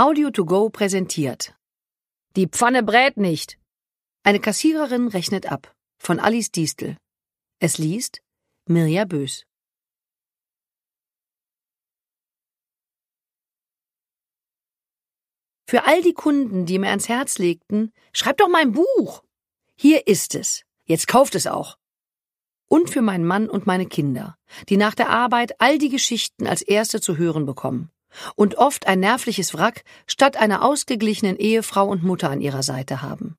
Audio 2 go präsentiert. Die Pfanne brät nicht. Eine Kassiererin rechnet ab. Von Alice Distel. Es liest Mirja Bös. Für all die Kunden, die mir ans Herz legten, schreibt doch mein Buch. Hier ist es. Jetzt kauft es auch. Und für meinen Mann und meine Kinder, die nach der Arbeit all die Geschichten als erste zu hören bekommen und oft ein nervliches Wrack statt einer ausgeglichenen Ehefrau und Mutter an ihrer Seite haben.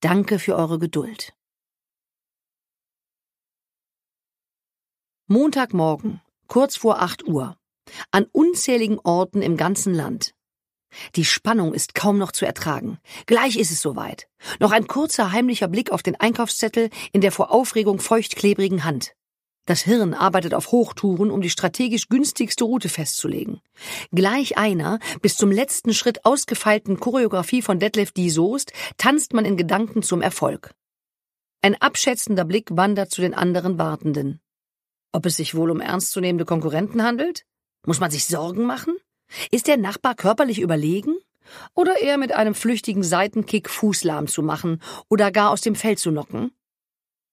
Danke für eure Geduld. Montagmorgen, kurz vor 8 Uhr. An unzähligen Orten im ganzen Land. Die Spannung ist kaum noch zu ertragen. Gleich ist es soweit. Noch ein kurzer heimlicher Blick auf den Einkaufszettel in der vor Aufregung feuchtklebrigen Hand. Das Hirn arbeitet auf Hochtouren, um die strategisch günstigste Route festzulegen. Gleich einer, bis zum letzten Schritt ausgefeilten Choreografie von Detlef D. Soest, tanzt man in Gedanken zum Erfolg. Ein abschätzender Blick wandert zu den anderen Wartenden. Ob es sich wohl um ernstzunehmende Konkurrenten handelt? Muss man sich Sorgen machen? Ist der Nachbar körperlich überlegen? Oder eher mit einem flüchtigen Seitenkick Fußlahm zu machen oder gar aus dem Feld zu nocken?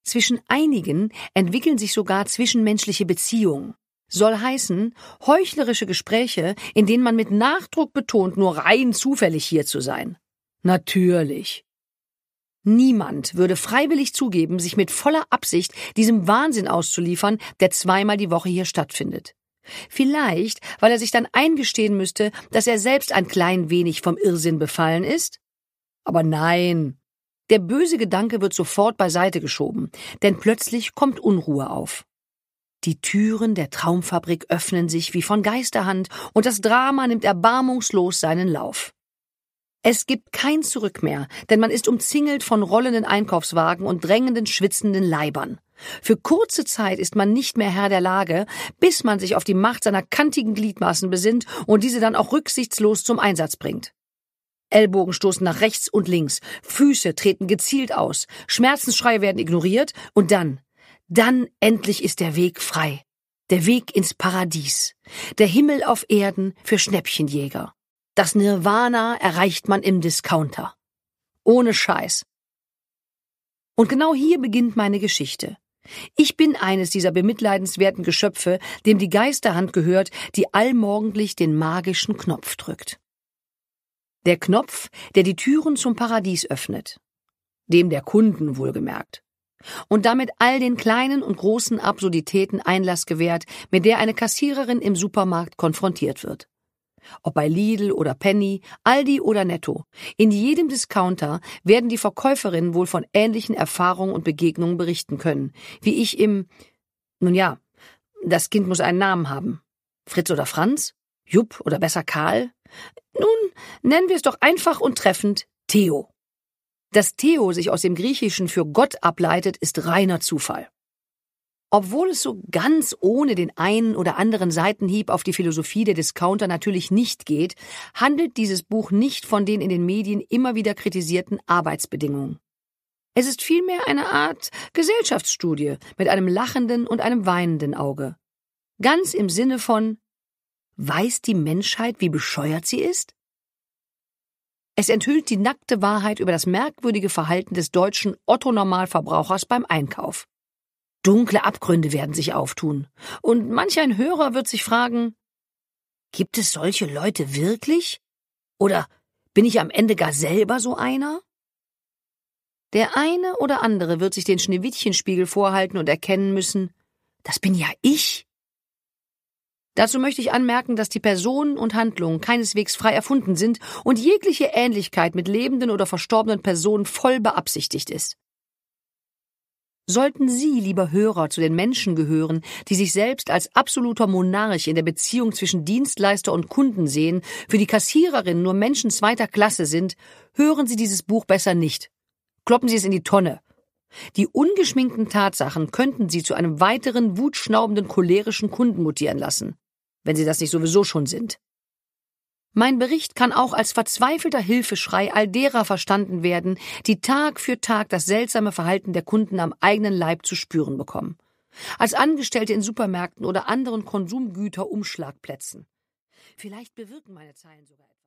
Zwischen einigen entwickeln sich sogar zwischenmenschliche Beziehungen. Soll heißen, heuchlerische Gespräche, in denen man mit Nachdruck betont, nur rein zufällig hier zu sein. Natürlich. Niemand würde freiwillig zugeben, sich mit voller Absicht diesem Wahnsinn auszuliefern, der zweimal die Woche hier stattfindet. Vielleicht, weil er sich dann eingestehen müsste, dass er selbst ein klein wenig vom Irrsinn befallen ist? Aber nein, der böse Gedanke wird sofort beiseite geschoben, denn plötzlich kommt Unruhe auf. Die Türen der Traumfabrik öffnen sich wie von Geisterhand und das Drama nimmt erbarmungslos seinen Lauf. Es gibt kein Zurück mehr, denn man ist umzingelt von rollenden Einkaufswagen und drängenden, schwitzenden Leibern. Für kurze Zeit ist man nicht mehr Herr der Lage, bis man sich auf die Macht seiner kantigen Gliedmaßen besinnt und diese dann auch rücksichtslos zum Einsatz bringt. Ellbogen stoßen nach rechts und links, Füße treten gezielt aus, Schmerzensschreie werden ignoriert und dann, dann endlich ist der Weg frei. Der Weg ins Paradies. Der Himmel auf Erden für Schnäppchenjäger. Das Nirvana erreicht man im Discounter. Ohne Scheiß. Und genau hier beginnt meine Geschichte. Ich bin eines dieser bemitleidenswerten Geschöpfe, dem die Geisterhand gehört, die allmorgendlich den magischen Knopf drückt. Der Knopf, der die Türen zum Paradies öffnet. Dem der Kunden wohlgemerkt. Und damit all den kleinen und großen Absurditäten Einlass gewährt, mit der eine Kassiererin im Supermarkt konfrontiert wird. Ob bei Lidl oder Penny, Aldi oder Netto, in jedem Discounter werden die Verkäuferinnen wohl von ähnlichen Erfahrungen und Begegnungen berichten können, wie ich im Nun ja, das Kind muss einen Namen haben. Fritz oder Franz? Jupp oder besser Karl? nennen wir es doch einfach und treffend Theo. Dass Theo sich aus dem Griechischen für Gott ableitet, ist reiner Zufall. Obwohl es so ganz ohne den einen oder anderen Seitenhieb auf die Philosophie der Discounter natürlich nicht geht, handelt dieses Buch nicht von den in den Medien immer wieder kritisierten Arbeitsbedingungen. Es ist vielmehr eine Art Gesellschaftsstudie mit einem lachenden und einem weinenden Auge. Ganz im Sinne von Weiß die Menschheit, wie bescheuert sie ist? Es enthüllt die nackte Wahrheit über das merkwürdige Verhalten des deutschen Otto-Normalverbrauchers beim Einkauf. Dunkle Abgründe werden sich auftun. Und manch ein Hörer wird sich fragen, gibt es solche Leute wirklich? Oder bin ich am Ende gar selber so einer? Der eine oder andere wird sich den Schneewittchenspiegel vorhalten und erkennen müssen, das bin ja ich. Dazu möchte ich anmerken, dass die Personen und Handlungen keineswegs frei erfunden sind und jegliche Ähnlichkeit mit lebenden oder verstorbenen Personen voll beabsichtigt ist. Sollten Sie, lieber Hörer, zu den Menschen gehören, die sich selbst als absoluter Monarch in der Beziehung zwischen Dienstleister und Kunden sehen, für die Kassiererinnen nur Menschen zweiter Klasse sind, hören Sie dieses Buch besser nicht. Kloppen Sie es in die Tonne. Die ungeschminkten Tatsachen könnten Sie zu einem weiteren wutschnaubenden cholerischen Kunden mutieren lassen wenn sie das nicht sowieso schon sind. Mein Bericht kann auch als verzweifelter Hilfeschrei all derer verstanden werden, die Tag für Tag das seltsame Verhalten der Kunden am eigenen Leib zu spüren bekommen. Als Angestellte in Supermärkten oder anderen Konsumgüterumschlagplätzen. Vielleicht bewirken meine Zeilen sogar etwas.